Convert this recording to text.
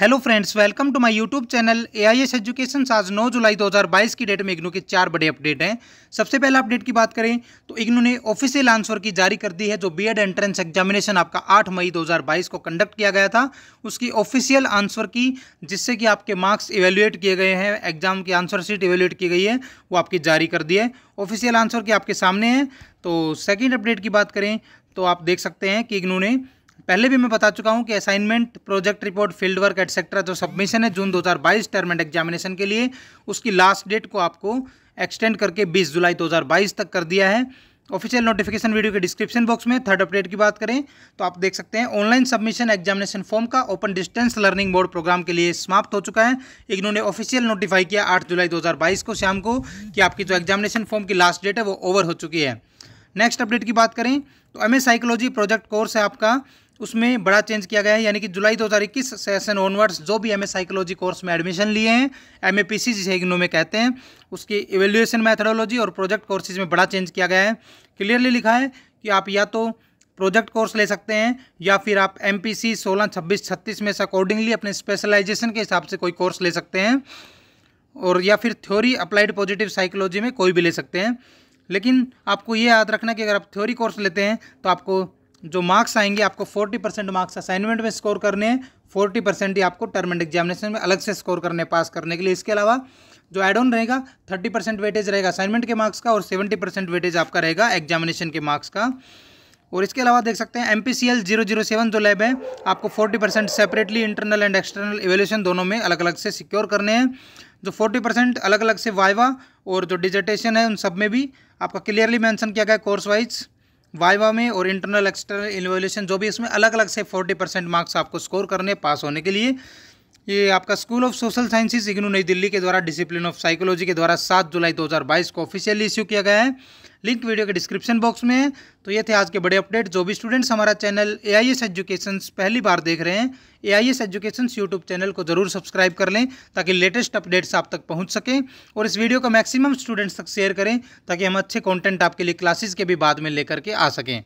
hello friends welcome to my YouTube channel AIS education आज 9 जुलाई 2022 की date में इग्नू के चार बड़े अपडेट हैं सबसे पहला अपडेट की बात करें तो इग्नू ने ऑफिशियल आंसर की जारी कर दी है जो बीएड एंट्रेंस एग्जामिनेशन आपका 8 मई 2022 को कंडक्ट किया गया था उसकी ऑफिशियल आंसर की जिससे कि आपके मार्क्स इवेल्युएट किए गए हैं एग्जाम की आंसर शीट इवेल्युएट की गई है वो आपकी जारी कर दी है ऑफिशियल आंसर की आपके सामने है तो सेकेंड अपडेट की बात करें तो आप देख सकते हैं कि इग्नू ने पहले भी मैं बता चुका हूं कि assignment project report field work etcetera जो सबमिशन है जून 2022 टर्म एंड एग्जामिनेशन के लिए उसकी लास्ट डेट को आपको एक्सटेंड करके 20 जुलाई 2022 तक कर दिया है ऑफिशियल नोटिफिकेशन वीडियो के डिस्क्रिप्शन बॉक्स में थर्ड अपडेट की बात करें तो आप देख सकते हैं ऑनलाइन सबमिशन एग्जामिनेशन फॉर्म का open distance learning board programme के लिए समाप्त हो चुका है इन्होंने ऑफिशियल नोटिफाई किया 8 जुलाई 2022 को शाम को कि आपकी जो एग्जामिनेशन फॉर्म की लास्ट डेट है वो ओवर हो चुकी है नेक्स्ट अपडेट की बात करें तो एम साइकोलॉजी प्रोजेक्ट कोर्स है आपका उसमें बड़ा चेंज किया गया है यानी कि जुलाई 2021 सेशन ऑनवर्ड्स जो भी एमए साइकोलॉजी कोर्स में एडमिशन लिए हैं एम जिसे इग्नो में कहते हैं उसकी इवेल्युएशन मैथडोलॉजी और प्रोजेक्ट कोर्सेज में बड़ा चेंज किया गया है क्लियरली लिखा है कि आप या तो प्रोजेक्ट कोर्स ले सकते हैं या फिर आप एम पी सी सोलह छब्बीस छत्तीस में से अकॉर्डिंगली अपने स्पेशलाइजेशन के हिसाब से कोई कोर्स ले सकते हैं और या फिर थ्योरी अप्लाइड पॉजिटिव साइकोलॉजी में कोई भी ले सकते हैं लेकिन आपको ये याद रखना कि अगर आप थ्योरी कोर्स लेते हैं तो आपको जो मार्क्स आएंगे आपको फोर्टी परसेंट मार्क्स असाइनमेंट में स्कोर करने हैं फोर्टी परसेंट ही आपको टर्म एंड एग्जामिनेशन में अलग से स्कोर करने पास करने के लिए इसके अलावा जो एड ऑन रहेगा थर्टी परसेंट वेटेज रहेगा असाइनमेंट के मार्क्स का और सेवेंटी परसेंट वेटेज आपका रहेगा एग्जामिनेशन के मार्क्स का और इसके अलावा देख सकते हैं M P C L zero zero seven जो लैब है आपको forty percent separately internal and external evaluation दोनों में अलग अलग से सिक्योर करने हैं जो फोर्टी परसेंट अलग अलग से वाइवा और जो डिजर्टेशन है उन सब में भी आपका क्लियरली मैंशन किया गया है कोर्स वाइज वाइवा में और इंटरनल एक्सटर्नल इवेल्यूशन जो भी इसमें अलग अलग से फोर्टी परसेंट मार्क्स आपको स्कोर करने पास होने के लिए ये आपका school of social sciences IGNOU New Delhi के द्वारा डिसिप्लिन ऑफ साइकोलॉजी के द्वारा सात जुलाई 2022 को ऑफिशियली इश्यू किया गया है लिंक वीडियो के डिस्क्रिप्शन बॉक्स में है तो ये थे आज के बड़े अपडेट जो भी स्टूडेंट्स हमारा channel A I S education पहली बार देख रहे हैं A I S education YouTube channel को जरूर सब्सक्राइब कर लें ताकि लेटेस्ट अपडेट्स आप तक पहुंच सकें और इस वीडियो को मैक्सिमम स्टूडेंट्स तक शेयर करें ताकि हम अच्छे कॉन्टेंट आपके लिए क्लासेज के भी बाद में लेकर के आ सकें